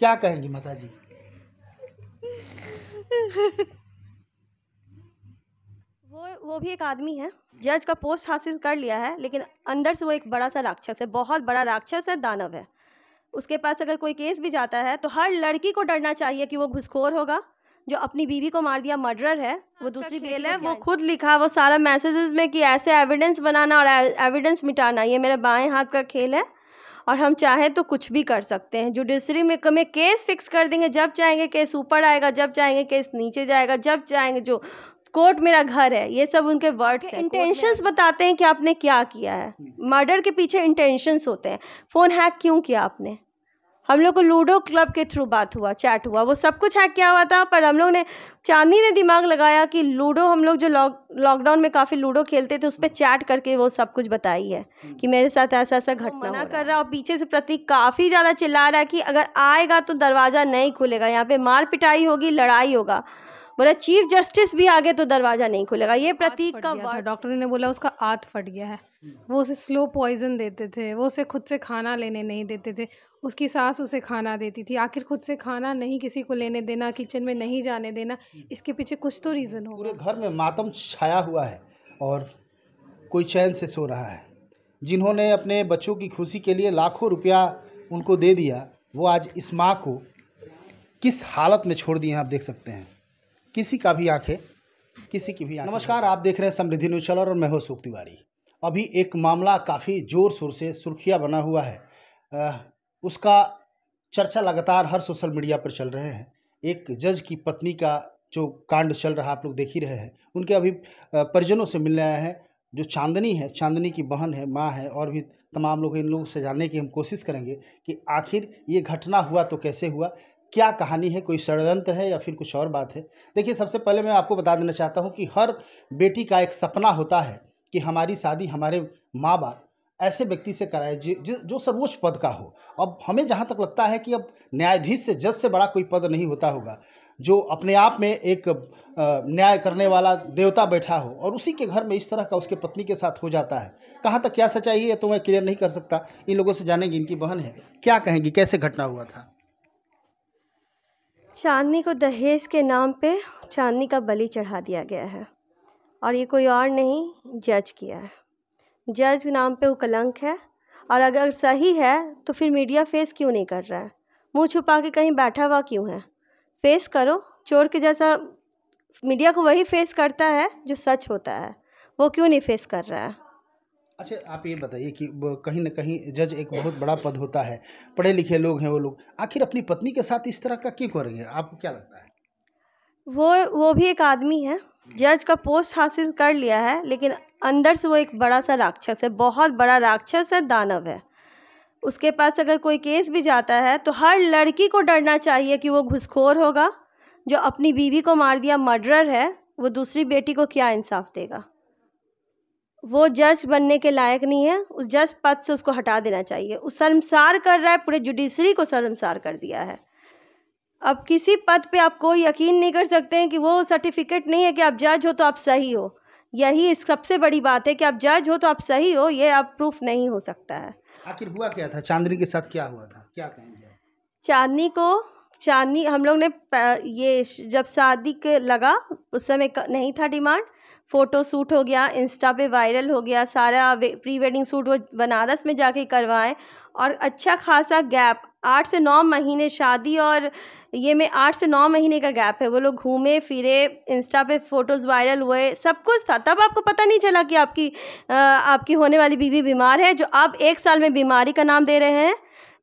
क्या कहेंगी माता जी वो वो भी एक आदमी है जज का पोस्ट हासिल कर लिया है लेकिन अंदर से वो एक बड़ा सा राक्षस है बहुत बड़ा राक्षस है दानव है उसके पास अगर कोई केस भी जाता है तो हर लड़की को डरना चाहिए कि वो घुसखोर होगा जो अपनी बीवी को मार दिया मर्डरर है वो दूसरी बेल है वो खुद लिखा वो सारा मैसेजेस में कि ऐसे एविडेंस बनाना और एविडेंस मिटाना ये मेरे बाएं हाथ का खेल है और हम चाहें तो कुछ भी कर सकते हैं जुडिशरी में कमें केस फिक्स कर देंगे जब चाहेंगे केस ऊपर आएगा जब चाहेंगे केस नीचे जाएगा जब चाहेंगे जो कोर्ट मेरा घर है ये सब उनके वर्ड्स हैं इंटेंशंस बताते हैं कि आपने क्या किया है मर्डर के पीछे इंटेंशंस होते हैं फ़ोन हैक क्यों किया आपने हम लोग को लूडो क्लब के थ्रू बात हुआ चैट हुआ वो सब कुछ हैक किया हुआ था पर हम लोग ने चांदनी ने दिमाग लगाया कि लूडो हम लोग जो लॉकडाउन में काफ़ी लूडो खेलते थे उस पर चैट करके वो सब कुछ बताई है हम्म। कि मेरे साथ ऐसा ऐसा घटना मना कर रहा और पीछे से प्रतीक काफ़ी ज़्यादा चिल्ला रहा है कि अगर आएगा तो दरवाज़ा नहीं खुलेगा यहाँ पर मार पिटाई होगी लड़ाई होगा बोला चीफ जस्टिस भी आगे तो दरवाजा नहीं खुलेगा ये प्रतीक का डॉक्टर ने बोला उसका आत फट गया है वो उसे स्लो पॉइजन देते थे वो उसे खुद से खाना लेने नहीं देते थे उसकी सास उसे खाना देती थी आखिर खुद से खाना नहीं किसी को लेने देना किचन में नहीं जाने देना इसके पीछे कुछ तो रीज़न हो पूरे घर में मातम छाया हुआ है और कोई चैन से सो रहा है जिन्होंने अपने बच्चों की खुशी के लिए लाखों रुपया उनको दे दिया वो आज इस माँ को किस हालत में छोड़ दिए हैं आप देख सकते हैं किसी का भी आंखें किसी की भी आँखें नमस्कार आप देख रहे हैं समृद्धि न्यूज चैनल और मैं हूँ सुख तिवारी अभी एक मामला काफ़ी ज़ोर शोर से सुर्खिया बना हुआ है आ, उसका चर्चा लगातार हर सोशल मीडिया पर चल रहे हैं एक जज की पत्नी का जो कांड चल रहा आप लोग देख ही रहे हैं उनके अभी परिजनों से मिलने आए हैं जो चांदनी है चांदनी की बहन है माँ है और भी तमाम लोग इन लोगों से जानने की हम कोशिश करेंगे कि आखिर ये घटना हुआ तो कैसे हुआ क्या कहानी है कोई षडयंत्र है या फिर कुछ और बात है देखिए सबसे पहले मैं आपको बता देना चाहता हूँ कि हर बेटी का एक सपना होता है कि हमारी शादी हमारे माँ बाप ऐसे व्यक्ति से कराए जो जो सर्वोच्च पद का हो अब हमें जहाँ तक लगता है कि अब न्यायाधीश से जज से बड़ा कोई पद नहीं होता होगा जो अपने आप में एक न्याय करने वाला देवता बैठा हो और उसी के घर में इस तरह का उसके पत्नी के साथ हो जाता है कहाँ तक क्या सच्चाई है तो मैं क्लियर नहीं कर सकता इन लोगों से जानेंगे इनकी बहन है क्या कहेंगी कैसे घटना हुआ था चांदनी को दहेज के नाम पे चांदनी का बलि चढ़ा दिया गया है और ये कोई और नहीं जज किया है जज नाम पे वो कलंक है और अगर सही है तो फिर मीडिया फेस क्यों नहीं कर रहा है मुंह छुपा के कहीं बैठा हुआ क्यों है फेस करो चोर के जैसा मीडिया को वही फेस करता है जो सच होता है वो क्यों नहीं फेस कर रहा है अच्छा आप ये बताइए कि कहीं ना कहीं जज एक बहुत बड़ा पद होता है पढ़े लिखे लोग हैं वो लोग आखिर अपनी पत्नी के साथ इस तरह का क्यों करेंगे आपको क्या लगता है वो वो भी एक आदमी है जज का पोस्ट हासिल कर लिया है लेकिन अंदर से वो एक बड़ा सा राक्षस है बहुत बड़ा राक्षस है दानव है उसके पास अगर कोई केस भी जाता है तो हर लड़की को डरना चाहिए कि वो घुसखोर होगा जो अपनी बीवी को मार दिया मर्डरर है वो दूसरी बेटी को क्या इंसाफ देगा वो जज बनने के लायक नहीं है उस जज पद से उसको हटा देना चाहिए उस शर्मसार कर रहा है पूरे जुडिशरी को शर्मसार कर दिया है अब किसी पद पे आप कोई यकीन नहीं कर सकते हैं कि वो सर्टिफिकेट नहीं है कि आप जज हो तो आप सही हो यही इस सबसे बड़ी बात है कि आप जज हो तो आप सही हो ये आप प्रूफ नहीं हो सकता है आखिर हुआ क्या था चांदनी के साथ क्या हुआ था क्या कहेंगे चांदनी को चांदनी हम लोग ने ये जब शादी के लगा उस समय नहीं था डिमांड फ़ोटो सूट हो गया इंस्टा पे वायरल हो गया सारा प्री वेडिंग सूट वो बनारस में जाके करवाएं और अच्छा खासा गैप आठ से नौ महीने शादी और ये में आठ से नौ महीने का गैप है वो लोग घूमे फिरे इंस्टा पे फ़ोटोज़ वायरल हुए सब कुछ था तब आपको पता नहीं चला कि आपकी आ, आपकी होने वाली बीवी बीमार है जो आप एक साल में बीमारी का नाम दे रहे हैं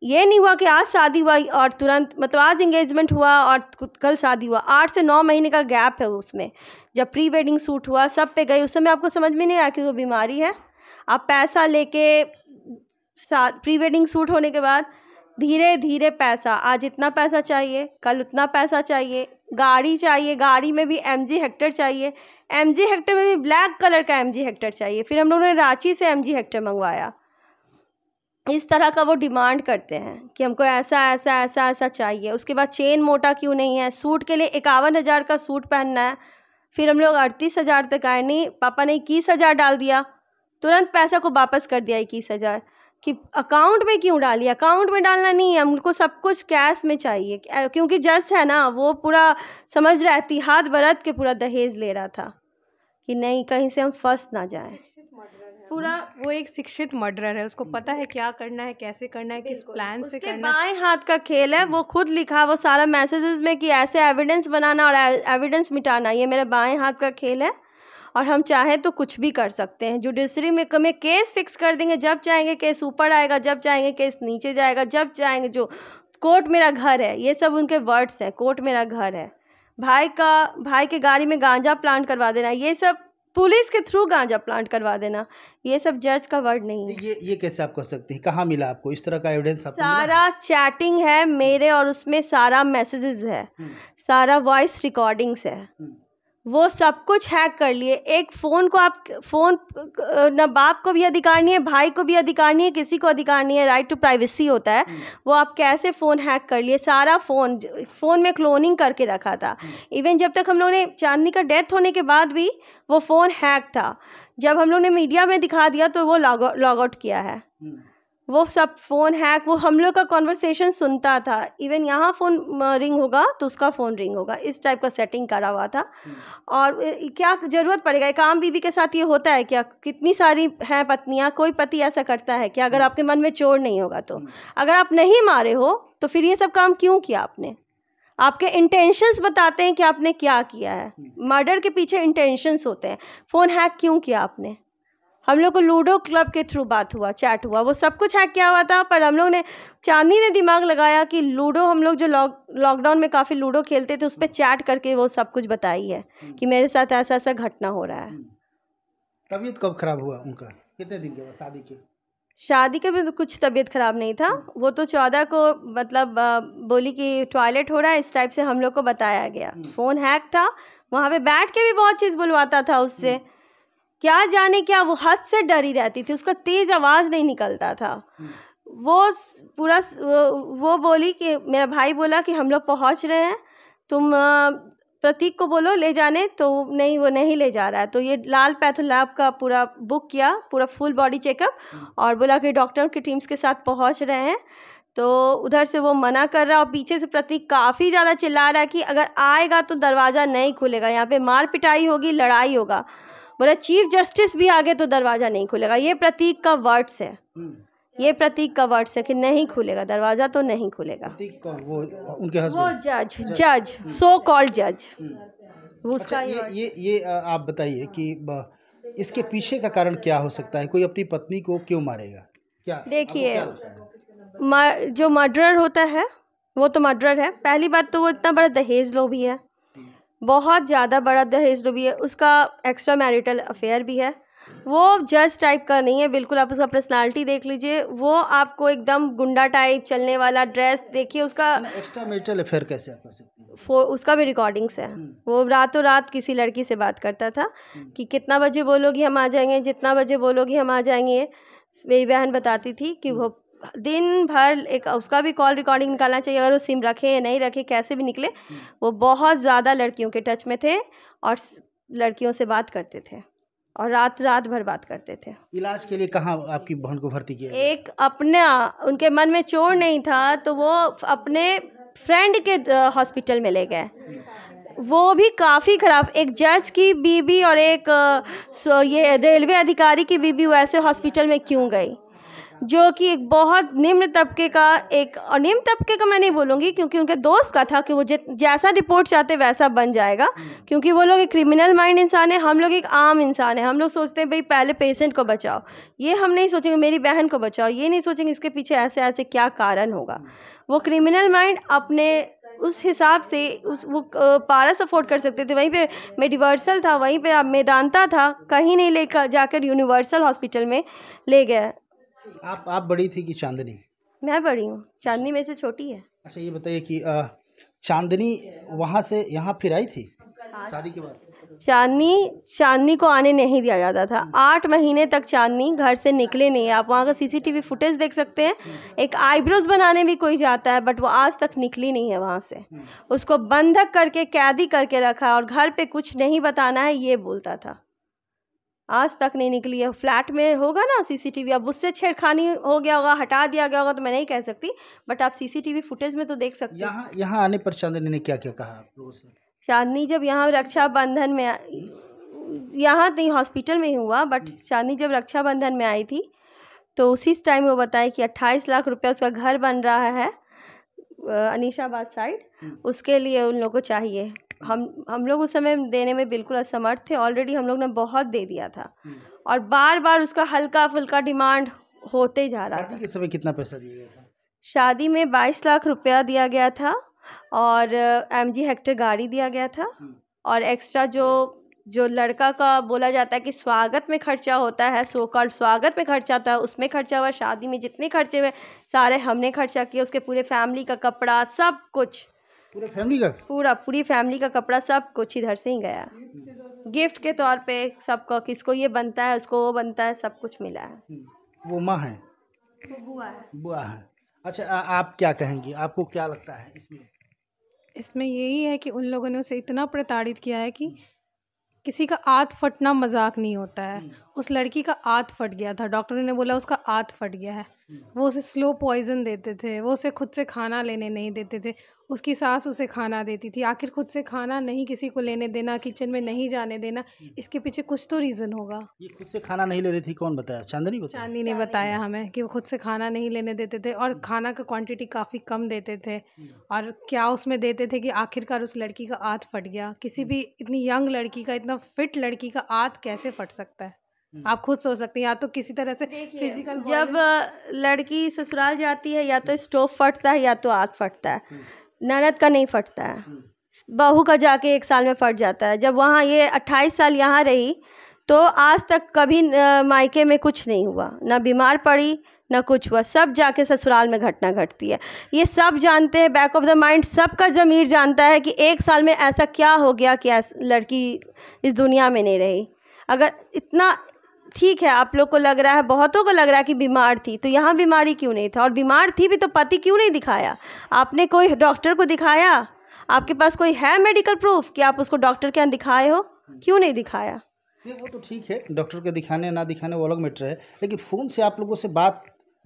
ये नहीं हुआ कि आज शादी हुआ और तुरंत मतलब आज इंगेजमेंट हुआ और कल शादी हुआ आठ से नौ महीने का गैप है उसमें जब प्री वेडिंग सूट हुआ सब पे गई उस समय आपको समझ में नहीं आया कि वो बीमारी है आप पैसा लेके साथ प्री वेडिंग सूट होने के बाद धीरे धीरे पैसा आज इतना पैसा चाहिए कल उतना पैसा चाहिए गाड़ी चाहिए गाड़ी में भी एम जी हेक्टर चाहिए एम जी हेक्टर में भी ब्लैक कलर का एम जी हेक्टर चाहिए फिर हम लोगों ने रांची से एम जी हेक्टर मंगवाया इस तरह का वो डिमांड करते हैं कि हमको ऐसा ऐसा ऐसा ऐसा चाहिए उसके बाद चेन मोटा क्यों नहीं है सूट के लिए इक्यावन हज़ार का सूट पहनना है फिर हम लोग अड़तीस हज़ार तक आए नहीं पापा ने इक्कीस हज़ार डाल दिया तुरंत पैसा को वापस कर दिया इक्कीस हज़ार कि अकाउंट में क्यों डाली अकाउंट में डालना नहीं है हमको सब कुछ कैश में चाहिए क्योंकि जस है ना वो पूरा समझ रहा है हाथ बरत के पूरा दहेज ले रहा था कि नहीं कहीं से हम फंस ना जाए पूरा वो एक शिक्षित मर्डरर है उसको पता है क्या करना है कैसे करना है किस प्लान से करना बाएं हाथ का खेल है वो खुद लिखा वो सारा मैसेजेस में कि ऐसे एविडेंस बनाना और एविडेंस मिटाना ये मेरा बाएं हाथ का खेल है और हम चाहें तो कुछ भी कर सकते हैं जुडिशरी में कमें केस फिक्स कर देंगे जब चाहेंगे केस ऊपर आएगा जब चाहेंगे केस नीचे जाएगा जब चाहेंगे जो कोर्ट मेरा घर है ये सब उनके वर्ड्स हैं कोर्ट मेरा घर है भाई का भाई के गाड़ी में गांजा प्लांट करवा देना ये सब पुलिस के थ्रू गांजा प्लांट करवा देना ये सब जज का वर्ड नहीं है ये ये कैसे आप कर सकते हैं कहाँ मिला आपको इस तरह का एविडेंस सारा चैटिंग है मेरे और उसमें सारा मैसेजेस है हम्म। सारा वॉइस रिकॉर्डिंग्स है हम्म। वो सब कुछ हैक कर लिए एक फ़ोन को आप फ़ोन ना बाप को भी अधिकार नहीं है भाई को भी अधिकार नहीं है किसी को अधिकार नहीं है राइट टू प्राइवेसी होता है हम्म। वो आप कैसे फ़ोन हैक कर लिए सारा फ़ोन फ़ोन में क्लोनिंग करके रखा था इवन हम्म। जब तक हम लोग ने चांदनी का डेथ होने के बाद भी वो फ़ोन हैक था जब हम लोग ने मीडिया में दिखा दिया तो वो लॉग लॉग आउट किया है हम्म। वो सब फ़ोन हैक वो हम लोग का कॉन्वर्सेशन सुनता था इवन यहाँ फ़ोन रिंग होगा तो उसका फ़ोन रिंग होगा इस टाइप का सेटिंग करा हुआ था हम्म। और क्या ज़रूरत पड़ेगा एक आम बीवी के साथ ये होता है क्या कितनी सारी हैं पत्नियाँ कोई पति ऐसा करता है कि अगर हम्म। आपके मन में चोर नहीं होगा तो हम्म। अगर आप नहीं मारे हो तो फिर ये सब काम क्यों किया आपने आपके इंटेंशंस बताते हैं कि आपने क्या किया है मर्डर के पीछे इंटेंशंस होते हैं फ़ोन हैक क्यों किया आपने हम लोग को लूडो क्लब के थ्रू बात हुआ चैट हुआ वो सब कुछ हैक किया हुआ था पर हम लोग ने चांदनी ने दिमाग लगाया कि लूडो हम लोग जो लॉकडाउन में काफ़ी लूडो खेलते थे उस पर चैट करके वो सब कुछ बताई है हम्म। कि मेरे साथ ऐसा ऐसा घटना हो रहा है हम्म। तबीयत कब खराब हुआ उनका कितने दिन के शादी के शादी के भी तो कुछ तबीयत ख़राब नहीं था हम्म। वो तो चौदह को मतलब बोली कि टॉयलेट हो रहा है इस टाइप से हम लोग को बताया गया फ़ोन हैक था वहाँ पे बैठ के भी बहुत चीज़ बुलवाता था उससे क्या जाने क्या वो हद से डरी रहती थी उसका तेज आवाज़ नहीं निकलता था हम्म। वो पूरा वो बोली कि मेरा भाई बोला कि हम लोग पहुँच रहे हैं तुम प्रतीक को बोलो ले जाने तो नहीं वो नहीं ले जा रहा है तो ये लाल पैथोलैब का पूरा बुक किया पूरा फुल बॉडी चेकअप हम्म। और बोला कि डॉक्टर की टीम्स के साथ पहुँच रहे हैं तो उधर से वो मना कर रहा और पीछे से प्रतीक काफ़ी ज़्यादा चिल्ला रहा है कि अगर आएगा तो दरवाज़ा नहीं खुलेगा यहाँ पे मार पिटाई होगी लड़ाई होगा बोला चीफ जस्टिस भी आगे तो दरवाज़ा नहीं खुलेगा ये प्रतीक का वर्ड्स है हम्म। ये प्रतीक का वर्ड्स है कि नहीं खुलेगा दरवाज़ा तो नहीं खुलेगा वो उनके जज जज सो कॉल्ड जज उसका ये, ये ये आप बताइए कि इसके पीछे का कारण क्या हो सकता है कोई अपनी पत्नी को क्यों मारेगा क्या देखिए जो मर्डर होता है वो तो मर्डर है पहली बात तो वो इतना बड़ा दहेज लोग भी है बहुत ज़्यादा बड़ा दहेज भी है उसका एक्स्ट्रा मैरिटल अफेयर भी है वो जज टाइप का नहीं है बिल्कुल आप उसका पर्सनालिटी देख लीजिए वो आपको एकदम गुंडा टाइप चलने वाला ड्रेस देखिए उसका एक्स्ट्रा मैरिटल अफेयर कैसे आप फो उसका भी रिकॉर्डिंग्स है हम्म। वो रातों रात किसी लड़की से बात करता था हम्म। कि कितना बजे बोलोगी हम आ जाएंगे जितना बजे बोलोगी हम आ जाएंगे मेरी बहन बताती थी कि हम्म। वो दिन भर एक उसका भी कॉल रिकॉर्डिंग निकालना चाहिए अगर वो सिम रखे या नहीं रखे कैसे भी निकले हम्म। वो बहुत ज़्यादा लड़कियों के टच में थे और लड़कियों से बात करते थे और रात रात भर बात करते थे इलाज के लिए कहाँ आपकी बहन को भर्ती किया एक अपना उनके मन में चोर हम्म। नहीं था तो वो अपने फ्रेंड के हॉस्पिटल में ले गए हम्म। वो भी काफ़ी ख़राब एक जज की बीबी और एक ये रेलवे अधिकारी की बीबी वैसे हॉस्पिटल में क्यों गई जो कि एक बहुत निम्न तबके का एक और निम्न तबके का मैं नहीं बोलूँगी क्योंकि उनके दोस्त का था कि वो जैसा रिपोर्ट चाहते वैसा बन जाएगा hmm. क्योंकि वो लोग एक क्रिमिनल माइंड इंसान है हम लोग एक आम इंसान है हम लोग सोचते हैं भाई पहले पेशेंट को बचाओ ये हम नहीं सोचेंगे मेरी बहन को बचाओ ये नहीं सोचेंगे इसके पीछे ऐसे ऐसे क्या कारण होगा hmm. वो क्रिमिनल माइंड अपने उस हिसाब से उस वो पारस अफोर्ड कर सकते थे वहीं पे मेडिवर्सल था वहीं पे मैदानता था कहीं नहीं लेकर जाकर यूनिवर्सल हॉस्पिटल में ले गया आप आप बड़ी थी कि चांदनी मैं बड़ी हूँ चांदनी में से छोटी है अच्छा ये बताइए कि चांदनी वहाँ से यहाँ फिर आई थी हाँ। शादी के बाद चांदनी चांदनी को आने नहीं दिया जाता था हम्म। आठ महीने तक चांदनी घर से निकले नहीं आप वहाँ का सीसीटीवी फुटेज देख सकते हैं हम्म। एक आईब्रोज बनाने भी कोई जाता है बट वो आज तक निकली नहीं है वहाँ से हम्म। उसको बंधक करके कैदी करके रखा और घर पे कुछ नहीं बताना है ये बोलता था आज तक नहीं निकली है फ्लैट में होगा ना सीसीटीवी अब उससे छेड़खानी हो गया होगा हटा दिया गया होगा तो मैं नहीं कह सकती बट आप सीसीटीवी फुटेज में तो देख सकते यहाँ यहाँ आने पर चांदनी ने क्या क्या कहा चांदनी जब यहाँ रक्षाबंधन में यहाँ नहीं हॉस्पिटल में ही हुआ बट हम्म। चांदनी जब रक्षाबंधन में आई थी तो उसी टाइम वो बताए कि अट्ठाईस लाख रुपया उसका घर बन रहा है अनिशाबाद साइड हम्म। उसके लिए उन लोगों को चाहिए हम हम लोग उस समय देने में बिल्कुल असमर्थ थे ऑलरेडी हम लोग ने बहुत दे दिया था हम्म। और बार बार उसका हल्का फुल्का डिमांड होते जा रहा था के समय कितना पैसा दिया गया था शादी में बाईस लाख रुपया दिया गया था और एम जी हेक्टर गाड़ी दिया गया था हम्म। और एक्स्ट्रा जो जो लड़का का बोला जाता है कि स्वागत में खर्चा होता है सो कॉल्ड स्वागत में खर्चा होता है उसमें खर्चा हुआ शादी में जितने खर्चे हुए सारे हमने खर्चा किया उसके पूरे फैमिली का कपड़ा सब कुछ पूरा फैमिली का पूरा पूरी फैमिली का कपड़ा सब कुछ इधर से ही गया गिफ्ट के तौर पे सबको किसको ये बनता है उसको वो बनता है सब कुछ मिला है हम्म, वो माँ है बुआ है बुआ है अच्छा आ, आप क्या कहेंगी आपको क्या लगता है इसमें इसमें यही है कि उन लोगों ने उसे इतना प्रताड़ित किया है कि किसी का आत फटना मजाक नहीं होता है हम्म। उस लड़की का आत फट गया था डॉक्टर ने बोला उसका आत फट गया है वो उसे स्लो पॉइज़न देते थे वो उसे खुद से खाना लेने नहीं देते थे उसकी सास उसे खाना देती थी आखिर खुद से खाना नहीं किसी को लेने देना किचन में नहीं जाने देना हम्म। इसके पीछे कुछ तो रीज़न होगा ये खुद से खाना नहीं ले रही थी कौन बताया चांदनी बताया चांदनी ने बताया हमें कि वो खुद से खाना नहीं लेने देते थे और हम्म। खाना का क्वान्टिटी काफ़ी कम देते थे हम्म। और क्या उसमें देते थे कि आखिरकार उस लड़की का आँत फट गया किसी भी इतनी यंग लड़की का इतना फिट लड़की का आँत कैसे फट सकता है हम्म। आप खुद सोच सकते हैं या तो किसी तरह से फिजिकल जब लड़की ससुराल जाती है या तो स्टोव फटता है या तो आग फटता है हम्म। ननद का नहीं फटता है हम्म। बहू का जाके एक साल में फट जाता है जब वहाँ ये अट्ठाईस साल यहाँ रही तो आज तक कभी मायके में कुछ नहीं हुआ ना बीमार पड़ी ना कुछ हुआ सब जाके ससुराल में घटना घटती है ये सब जानते हैं बैक ऑफ द माइंड सबका ज़मीर जानता है कि एक साल में ऐसा क्या हो गया कि लड़की इस दुनिया में नहीं रही अगर इतना ठीक है आप लोग को लग रहा है बहुतों को लग रहा है कि बीमार थी तो यहाँ बीमारी क्यों नहीं था और बीमार थी भी तो पति क्यों नहीं दिखाया आपने कोई डॉक्टर को दिखाया आपके पास कोई है मेडिकल प्रूफ कि आप उसको डॉक्टर के यहाँ दिखाए हो क्यों नहीं दिखाया वो तो ठीक है डॉक्टर के दिखाने ना दिखाने वो अलग मैटर है लेकिन फ़ोन से आप लोगों से बात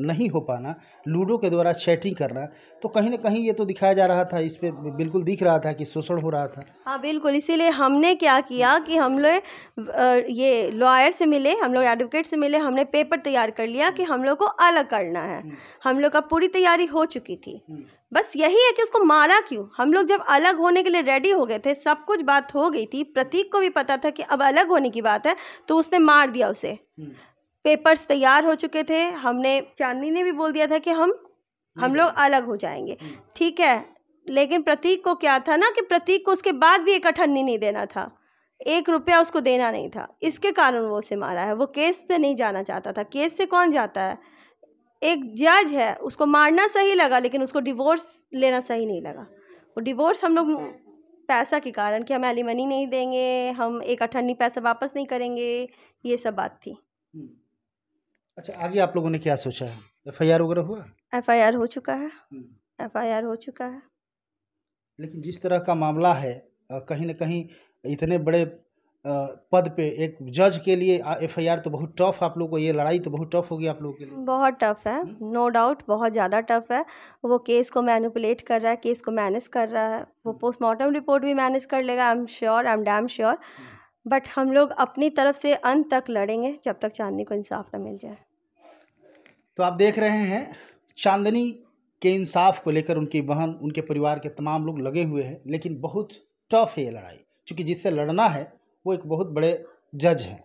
नहीं हो पाना लूडो के द्वारा चैटिंग करना तो कहीं ना कहीं ये तो दिखाया जा रहा था इस पर बिल्कुल दिख रहा था कि शोषण हो रहा था हाँ बिल्कुल इसीलिए हमने क्या किया कि हम लोग ये लॉयर से मिले हम लोग एडवोकेट से मिले हमने पेपर तैयार कर लिया कि हम लोग को अलग करना है हम्म। हम लोग का पूरी तैयारी हो चुकी थी हम्म। बस यही है कि उसको मारा क्यों हम लोग जब अलग होने के लिए रेडी हो गए थे सब कुछ बात हो गई थी प्रतीक को भी पता था कि अब अलग होने की बात है तो उसने मार दिया उसे हम्म। पेपर्स तैयार हो चुके थे हमने चांदनी ने भी बोल दिया था कि हम हम लोग हम्म। अलग हो जाएंगे हम्म। ठीक है लेकिन प्रतीक को क्या था ना कि प्रतीक को उसके बाद भी एक अठन्नी नहीं देना था एक रुपया उसको देना नहीं था इसके कारण वो उसे मारा है वो केस से नहीं जाना चाहता था केस से कौन जाता है एक जज है उसको मारना सही लगा लेकिन उसको डिवोर्स लेना सही नहीं लगा वो डिवोर्स हम लोग पैसा के कारण कि हम एलिमनी नहीं देंगे हम एक अठन्नी पैसा वापस नहीं करेंगे ये सब बात थी हम्म। अच्छा आगे आप लोगों ने क्या सोचा है एफआईआर वगैरह हुआ एफआईआर हो चुका है हम्म। एफआईआर हो चुका है लेकिन जिस तरह का मामला है कहीं ना कहीं इतने बड़े पद पे एक जज के लिए एफआईआर तो बहुत टफ आप लोगों को ये लड़ाई तो बहुत टफ होगी आप लोगों के लिए बहुत टफ है हम्म। नो no डाउट बहुत ज़्यादा टफ है वो केस को मैनुपुलेट कर रहा है केस को मैनेज कर रहा है वो हम्म। पोस्टमार्टम रिपोर्ट भी मैनेज कर लेगा I am sure I am damn sure but हम लोग अपनी तरफ से अंत तक लड़ेंगे जब तक चांदनी को इंसाफ ना मिल जाए तो आप देख रहे हैं चांदनी के इंसाफ को लेकर उनकी बहन उनके परिवार के तमाम लोग लगे हुए हैं लेकिन बहुत टफ है ये लड़ाई क्योंकि जिससे लड़ना है वो एक बहुत बड़े जज हैं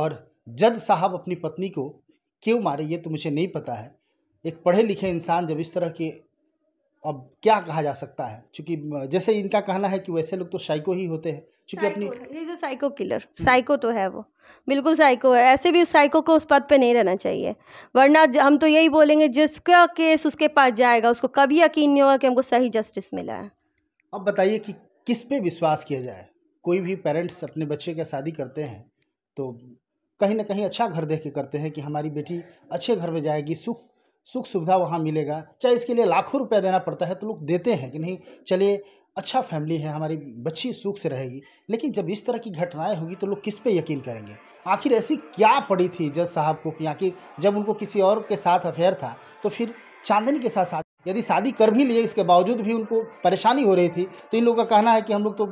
और जज साहब अपनी पत्नी को क्यों मारे ये तो मुझे नहीं पता है एक पढ़े लिखे इंसान जब इस तरह के अब क्या कहा जा सकता है क्योंकि जैसे इनका कहना है कि वैसे लोग तो साइको ही होते हैं क्योंकि अपनी साइको किलर साइको तो है वो बिल्कुल साइको है ऐसे भी उस साइको को उस पद पे नहीं रहना चाहिए वरना हम तो यही बोलेंगे जिसका केस उसके पास जाएगा उसको कभी यकीन नहीं होगा कि हमको सही जस्टिस मिला है अब बताइए कि किस पे विश्वास किया जाए कोई भी पेरेंट्स अपने बच्चे का शादी करते हैं तो कहीं ना कहीं अच्छा घर देख के करते हैं कि हमारी बेटी अच्छे घर में जाएगी सुख सुख सुविधा वहाँ मिलेगा चाहे इसके लिए लाखों रुपया देना पड़ता है तो लोग देते हैं कि नहीं चलिए अच्छा फैमिली है हमारी बच्ची सुख से रहेगी लेकिन जब इस तरह की घटनाएं होगी तो लोग किस पे यकीन करेंगे आखिर ऐसी क्या पड़ी थी जज साहब को कि आखिर जब उनको किसी और के साथ अफेयर था तो फिर चांदनी के साथ शादी यदि शादी कर भी लिए इसके बावजूद भी उनको परेशानी हो रही थी तो इन लोगों का कहना है कि हम लोग तो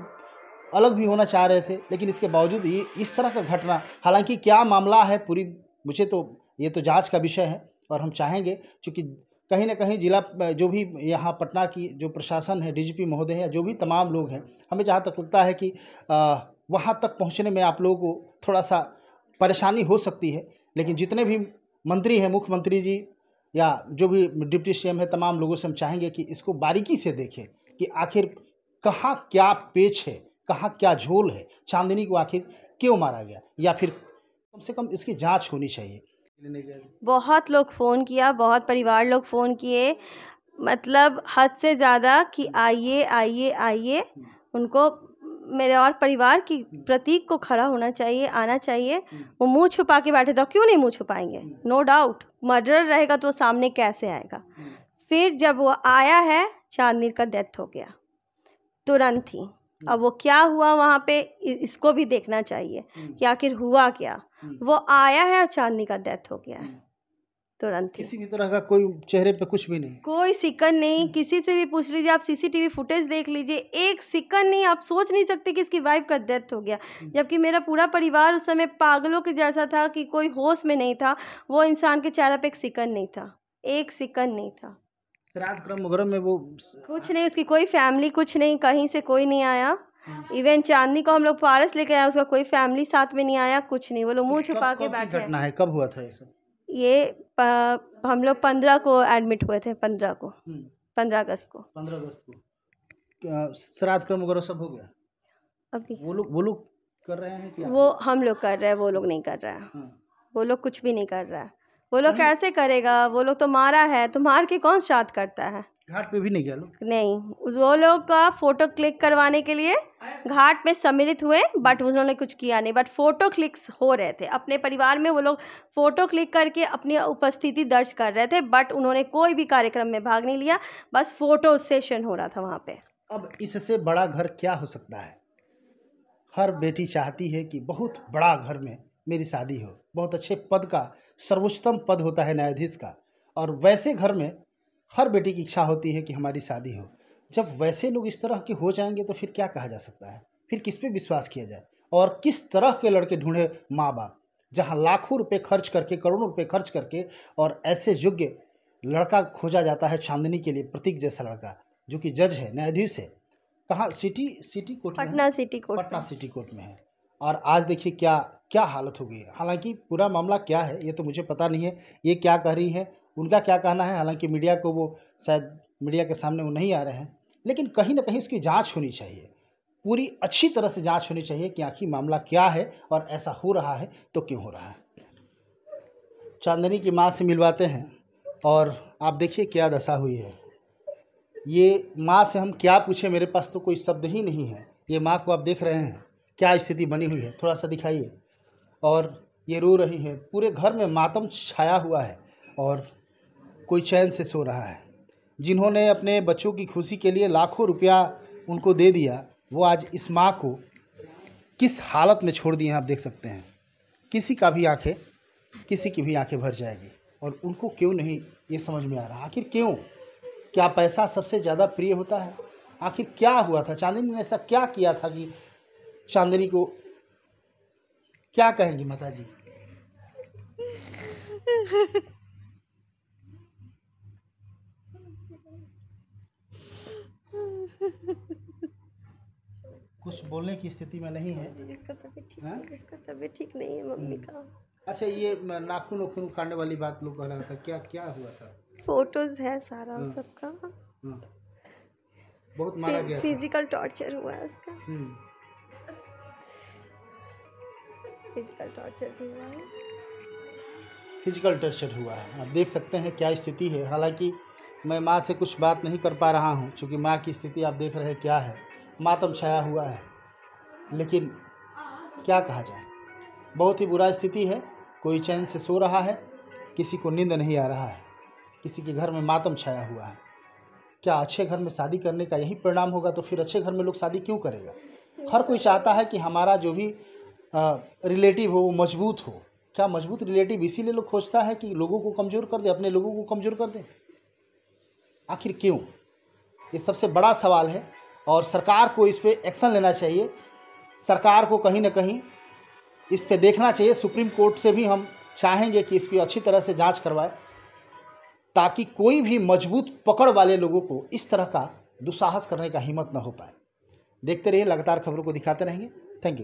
अलग भी होना चाह रहे थे लेकिन इसके बावजूद ये इस तरह का घटना हालांकि क्या मामला है पूरी मुझे तो ये तो जाँच का विषय है पर हम चाहेंगे चूँकि कहीं ना कहीं जिला जो भी यहाँ पटना की जो प्रशासन है डीजीपी महोदय है जो भी तमाम लोग हैं हमें जहाँ तक लगता है कि वहाँ तक पहुँचने में आप लोगों को थोड़ा सा परेशानी हो सकती है लेकिन जितने भी मंत्री हैं मुख्यमंत्री जी या जो भी डिप्टी सीएम है तमाम लोगों से हम चाहेंगे कि इसको बारीकी से देखें कि आखिर कहाँ क्या पेच है कहाँ क्या झोल है चांदनी को आखिर क्यों मारा गया या फिर कम से कम इसकी जांच होनी चाहिए बहुत लोग फ़ोन किया बहुत परिवार लोग फ़ोन किए मतलब हद से ज़्यादा कि आइए आइए आइए उनको मेरे और परिवार की प्रतीक को खड़ा होना चाहिए आना चाहिए वो मुंह छुपा के बैठे थे तो क्यों नहीं मुंह छुपाएंगे नो डाउट मर्डर रहेगा तो सामने कैसे आएगा फिर जब वो आया है चांदनी का डेथ हो गया तुरंत ही अब वो क्या हुआ वहाँ पे इसको भी देखना चाहिए कि आखिर हुआ क्या Hmm. वो आया है और चांदनी का डेथ हो गया है hmm. तुरंत किसी भी तरह का कोई चेहरे पे कुछ भी नहीं कोई सिकन नहीं hmm. किसी से भी पूछ लीजिए आप सीसीटीवी फुटेज देख लीजिए एक सिकन नहीं आप सोच नहीं सकते कि इसकी वाइफ का डेथ हो गया जबकि मेरा पूरा परिवार उस समय पागलों के जैसा था कि कोई होश में नहीं था वो इंसान के चेहरे पे एक सिकन नहीं था एक सिकन नहीं था श्राद्ध क्रम में वो कुछ नहीं उसकी कोई फैमिली कुछ नहीं कहीं से कोई नहीं आया इवन हम्म। चांदनी को हम लोग पारस लेके आया उसका कोई फैमिली साथ में नहीं आया कुछ नहीं वो लोग मुँह छुपा के बैठे घटना है कब हुआ था ये सब ये हम लोग पंद्रह को एडमिट हुए थे पंद्रह को हम्म। पंद्रह अगस्त को पंद्रह अगस्त को तो, श्राद्ध क्रम वगैरह सब हो गया अभी वो लोग वो लोग कर रहे हैं क्या वो हम लोग कर रहे हैं वो लोग नहीं कर रहे है हाँ। वो लोग कुछ भी नहीं कर रहा है वो लोग कैसे करेगा वो लोग तो मारा है तो मार के कौन श्राद्ध करता है घाट पे भी नहीं गया लोग नहीं वो लोग का फोटो क्लिक करवाने के लिए घाट में सम्मिलित हुए बट उन्होंने कुछ किया नहीं बट फोटो क्लिक्स हो रहे थे अपने परिवार में वो लोग फोटो क्लिक करके अपनी उपस्थिति दर्ज कर रहे थे बट उन्होंने कोई भी कार्यक्रम में भाग नहीं लिया बस फोटो सेशन हो रहा था वहाँ पे अब इससे बड़ा घर क्या हो सकता है हर बेटी चाहती है कि बहुत बड़ा घर में मेरी शादी हो बहुत अच्छे पद का सर्वोच्चतम पद होता है न्यायाधीश का और वैसे घर में हर बेटी की इच्छा होती है कि हमारी शादी हो जब वैसे लोग इस तरह के हो जाएंगे तो फिर क्या कहा जा सकता है फिर किस पे विश्वास किया जाए और किस तरह के लड़के ढूंढे माँ बाप जहाँ लाखों रुपए खर्च करके करोड़ों रुपए खर्च करके और ऐसे योग्य लड़का खोजा जाता है चांदनी के लिए प्रतीक जैसा लड़का जो कि जज है न्यायाधीश है कहाँ city city court Patna city court Patna city court में है और आज देखिए क्या क्या हालत हो गई है हालांकि पूरा मामला क्या है ये तो मुझे पता नहीं है ये क्या कह रही है उनका क्या कहना है हालांकि मीडिया को वो शायद मीडिया के सामने वो नहीं आ रहे हैं लेकिन कहीं ना कहीं उसकी जांच होनी चाहिए पूरी अच्छी तरह से जांच होनी चाहिए कि आखिर मामला क्या है और ऐसा हो रहा है तो क्यों हो रहा है चांदनी की माँ से मिलवाते हैं और आप देखिए क्या दशा हुई है ये माँ से हम क्या पूछें मेरे पास तो कोई शब्द ही नहीं है ये माँ को आप देख रहे हैं क्या स्थिति बनी हुई है थोड़ा सा दिखाइए और ये रो रही हैं पूरे घर में मातम छाया हुआ है और कोई चैन से सो रहा है जिन्होंने अपने बच्चों की खुशी के लिए लाखों रुपया उनको दे दिया वो आज इस माँ को किस हालत में छोड़ दिए हैं आप देख सकते हैं किसी का भी आंखें किसी की भी आंखें भर जाएगी और उनको क्यों नहीं ये समझ में आ रहा आखिर क्यों क्या पैसा सबसे ज़्यादा प्रिय होता है आखिर क्या हुआ था चांदनी ने ऐसा क्या किया था कि चांदनी को क्या कहेंगी माता जी कुछ बोलने की स्थिति में नहीं है इसका तबीयत ठीक इसका हाँ? तबीयत ठीक नहीं है मम्मी हम्म। का अच्छा ये नाखून उखून उखाड़ने वाली बात लोग कह रहा था क्या क्या हुआ था फोटोज है सारा हाँ। सबका हाँ। बहुत मारा गया फिजिकल टॉर्चर हुआ है उसका फिजिकल हम्म। टॉर्चर भी हुआ है फिजिकल टॉर्चर हुआ है आप देख सकते हैं क्या स्थिति है हालांकि मैं माँ से कुछ बात नहीं कर पा रहा हूँ क्योंकि माँ की स्थिति आप देख रहे हैं क्या है मातम छाया हुआ है लेकिन क्या कहा जाए बहुत ही बुरा स्थिति है कोई चैन से सो रहा है किसी को नींद नहीं आ रहा है किसी के घर में मातम छाया हुआ है क्या अच्छे घर में शादी करने का यही परिणाम होगा तो फिर अच्छे घर में लोग शादी क्यों करेगा हर कोई चाहता है कि हमारा जो भी आ, रिलेटिव हो वो मजबूत हो क्या मजबूत रिलेटिव इसीलिए लोग खोजता है कि लोगों को कमज़ोर कर दे अपने लोगों को कमज़ोर कर दे आखिर क्यों ये सबसे बड़ा सवाल है और सरकार को इस पर एक्शन लेना चाहिए सरकार को कहीं ना कहीं इस पर देखना चाहिए सुप्रीम कोर्ट से भी हम चाहेंगे कि इसकी अच्छी तरह से जांच करवाए ताकि कोई भी मजबूत पकड़ वाले लोगों को इस तरह का दुस्साहस करने का हिम्मत ना हो पाए देखते रहिए लगातार खबरों को दिखाते रहेंगे थैंक यू